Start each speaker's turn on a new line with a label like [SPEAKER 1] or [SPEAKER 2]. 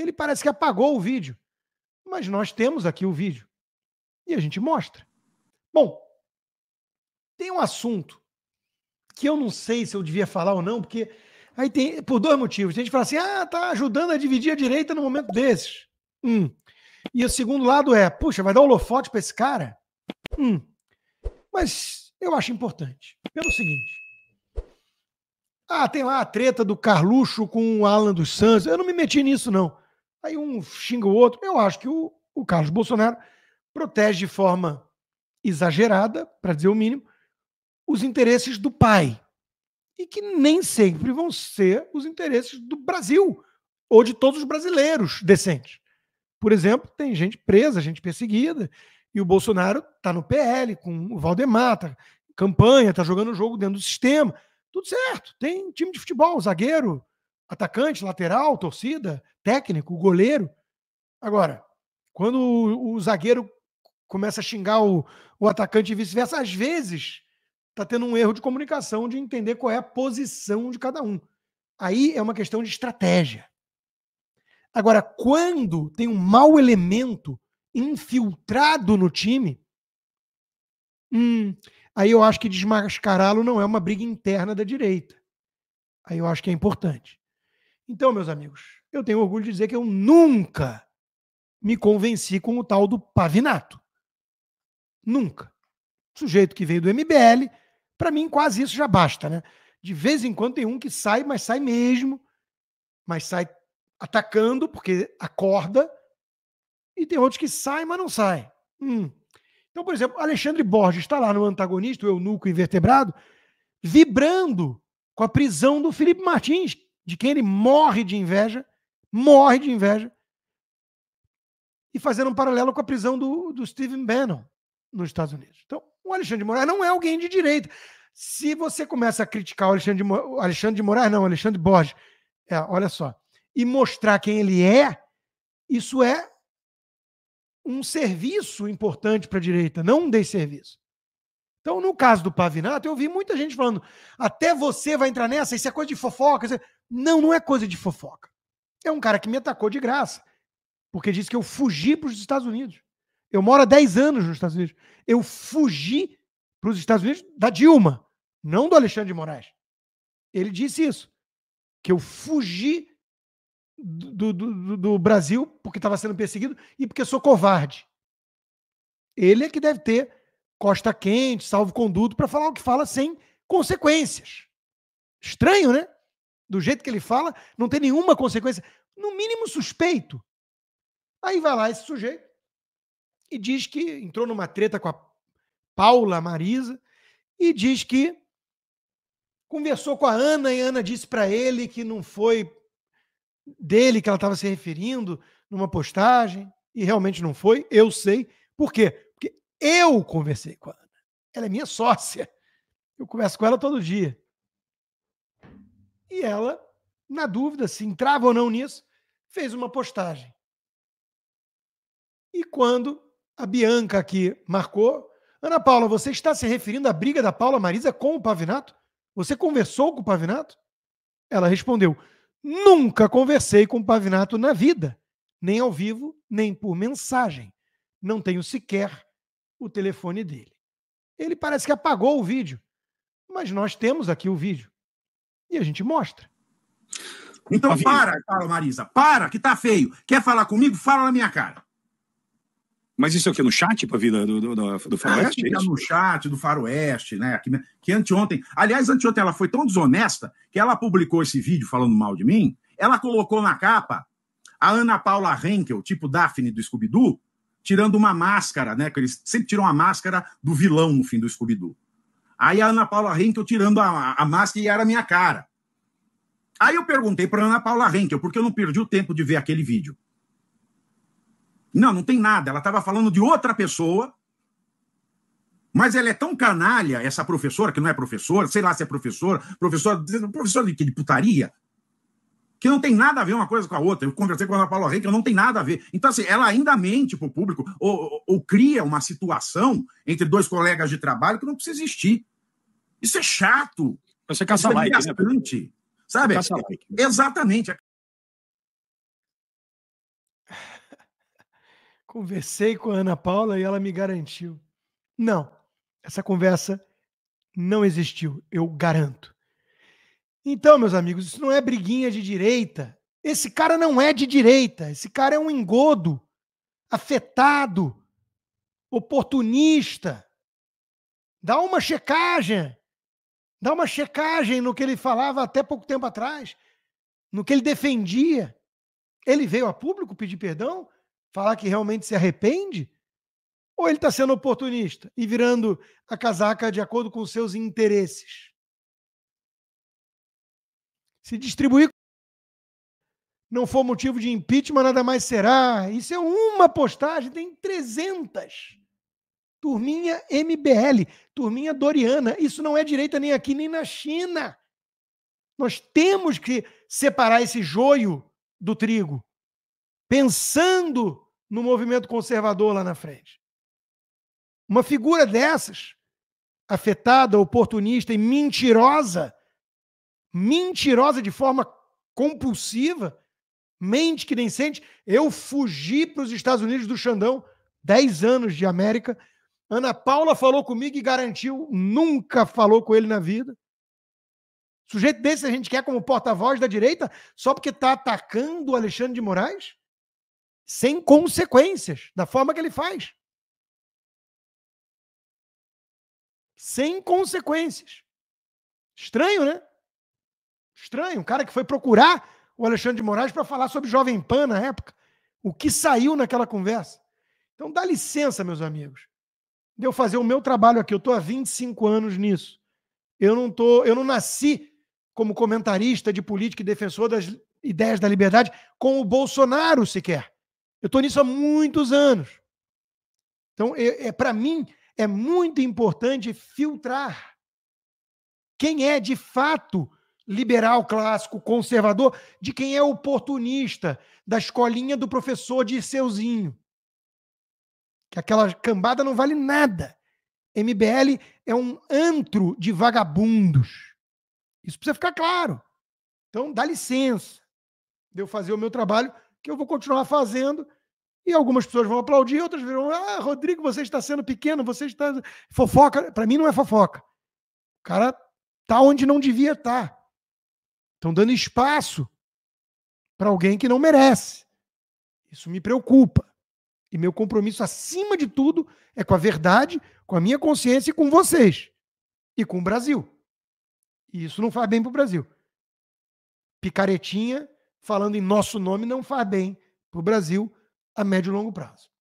[SPEAKER 1] Ele parece que apagou o vídeo. Mas nós temos aqui o vídeo. E a gente mostra. Bom, tem um assunto que eu não sei se eu devia falar ou não, porque aí tem por dois motivos. Tem gente que fala assim: ah, tá ajudando a dividir a direita no momento desses. Hum. E o segundo lado é: puxa, vai dar holofote para esse cara? Hum. Mas eu acho importante. Pelo seguinte. Ah, tem lá a treta do Carluxo com o Alan dos Santos. Eu não me meti nisso, não. Aí um xinga o outro. Eu acho que o, o Carlos Bolsonaro protege de forma exagerada, para dizer o mínimo, os interesses do pai. E que nem sempre vão ser os interesses do Brasil ou de todos os brasileiros decentes. Por exemplo, tem gente presa, gente perseguida, e o Bolsonaro está no PL, com o Valdemar, tá, campanha, está jogando o jogo dentro do sistema. Tudo certo, tem time de futebol, zagueiro, Atacante, lateral, torcida, técnico, goleiro. Agora, quando o, o zagueiro começa a xingar o, o atacante e vice-versa, às vezes está tendo um erro de comunicação, de entender qual é a posição de cada um. Aí é uma questão de estratégia. Agora, quando tem um mau elemento infiltrado no time, hum, aí eu acho que desmascará-lo não é uma briga interna da direita. Aí eu acho que é importante. Então, meus amigos, eu tenho orgulho de dizer que eu nunca me convenci com o tal do Pavinato. Nunca. sujeito que veio do MBL, para mim quase isso já basta, né? De vez em quando tem um que sai, mas sai mesmo, mas sai atacando porque acorda, e tem outros que saem, mas não saem. Hum. Então, por exemplo, Alexandre Borges está lá no antagonista, o eunuco invertebrado, vibrando com a prisão do Felipe Martins, de quem ele morre de inveja, morre de inveja, e fazendo um paralelo com a prisão do, do Stephen Bannon nos Estados Unidos. Então, o Alexandre de Moraes não é alguém de direita. Se você começa a criticar o Alexandre de, Mo... Alexandre de Moraes, não, Alexandre Borges, é, olha só, e mostrar quem ele é, isso é um serviço importante para a direita, não um desserviço. Então, no caso do Pavinato, eu vi muita gente falando: até você vai entrar nessa, isso é coisa de fofoca. Isso é... Não, não é coisa de fofoca. É um cara que me atacou de graça, porque disse que eu fugi para os Estados Unidos. Eu moro há 10 anos nos Estados Unidos. Eu fugi para os Estados Unidos da Dilma, não do Alexandre de Moraes. Ele disse isso, que eu fugi do, do, do Brasil porque estava sendo perseguido e porque sou covarde. Ele é que deve ter costa quente, salvo conduto, para falar o que fala sem consequências. Estranho, né? do jeito que ele fala, não tem nenhuma consequência, no mínimo suspeito. Aí vai lá esse sujeito e diz que entrou numa treta com a Paula Marisa e diz que conversou com a Ana e a Ana disse para ele que não foi dele que ela estava se referindo numa postagem e realmente não foi, eu sei. Por quê? Porque eu conversei com a Ana. Ela é minha sócia. Eu converso com ela todo dia. E ela, na dúvida se entrava ou não nisso, fez uma postagem. E quando a Bianca aqui marcou, Ana Paula, você está se referindo à briga da Paula Marisa com o Pavinato? Você conversou com o Pavinato? Ela respondeu: Nunca conversei com o Pavinato na vida, nem ao vivo, nem por mensagem. Não tenho sequer o telefone dele. Ele parece que apagou o vídeo, mas nós temos aqui o
[SPEAKER 2] vídeo e a gente mostra. Então para, fala Marisa, para, que tá feio. Quer falar comigo? Fala na minha cara. Mas isso é o que? No chat, Pavida, do, do, do, do Faroeste? É, é no chat do Faroeste, né? Que, né? que anteontem. Aliás, anteontem ela foi tão desonesta que ela publicou esse vídeo falando mal de mim. Ela colocou na capa a Ana Paula Henkel, tipo Daphne do Scooby-Doo, tirando uma máscara, né? Que eles sempre tiram a máscara do vilão no fim do Scooby-Doo. Aí a Ana Paula Henkel tirando a, a máscara e era a minha cara. Aí eu perguntei para Ana Paula Henkel, porque eu não perdi o tempo de ver aquele vídeo. Não, não tem nada. Ela estava falando de outra pessoa. Mas ela é tão canalha, essa professora, que não é professora, sei lá se é professora, professora, professora de, de putaria, que não tem nada a ver uma coisa com a outra. Eu conversei com a Ana Paula Rey, que não tem nada a ver. Então, assim, ela ainda mente para o público ou, ou, ou, cria uma situação entre dois colegas de trabalho que não precisa existir. Isso é chato. Você caça Isso é like, é né?
[SPEAKER 1] Sabe? Caça like.
[SPEAKER 2] Né? Exatamente.
[SPEAKER 1] Conversei com a Ana Paula e ela me garantiu. Não, essa conversa não existiu, eu garanto. Então, meus amigos, isso não é briguinha de direita. Esse cara não é de direita. Esse cara é um engodo, afetado, oportunista. Dá uma checagem. Dá uma checagem no que ele falava até pouco tempo atrás, no que ele defendia. Ele veio a público pedir perdão, falar que realmente se arrepende? Ou ele está sendo oportunista e virando a casaca de acordo com seus interesses? Se distribuir não for motivo de impeachment, nada mais será. Isso é uma postagem, tem 300. Turminha MBL, turminha Doriana. Isso não é direita nem aqui nem na China. Nós temos que separar esse joio do trigo, pensando no movimento conservador lá na frente. Uma figura dessas, afetada, oportunista e mentirosa, mentirosa de forma compulsiva, mente que nem sente. Eu fugi para os Estados Unidos do Xandão, 10 anos de América. Ana Paula falou comigo e garantiu, nunca falou com ele na vida. Sujeito desse a gente quer como porta-voz da direita só porque está atacando o Alexandre de Moraes? Sem consequências, da forma que ele faz. Sem consequências. Estranho, né? Estranho, um cara que foi procurar o Alexandre de Moraes para falar sobre Jovem Pan na época. O que saiu naquela conversa? Então dá licença, meus amigos, de eu fazer o meu trabalho aqui. Eu estou há 25 anos nisso. Eu não tô, eu não nasci como comentarista de política e defensor das ideias da liberdade com o Bolsonaro sequer. Eu estou nisso há muitos anos. Então, é, é para mim, é muito importante filtrar quem é de fato liberal clássico, conservador, de quem é oportunista, da escolinha do professor de Seuzinho. Que aquela cambada não vale nada. MBL é um antro de vagabundos. Isso precisa ficar claro. Então, dá licença de eu fazer o meu trabalho, que eu vou continuar fazendo. E algumas pessoas vão aplaudir, outras vão, ah, Rodrigo, você está sendo pequeno, você está. Fofoca. Para mim, não é fofoca. O cara tá onde não devia estar. Tá. Estão dando espaço para alguém que não merece. Isso me preocupa. E meu compromisso, acima de tudo, é com a verdade, com a minha consciência e com vocês. E com o Brasil. E isso não faz bem para o Brasil. Picaretinha falando em nosso nome não faz bem para o Brasil a médio e longo prazo.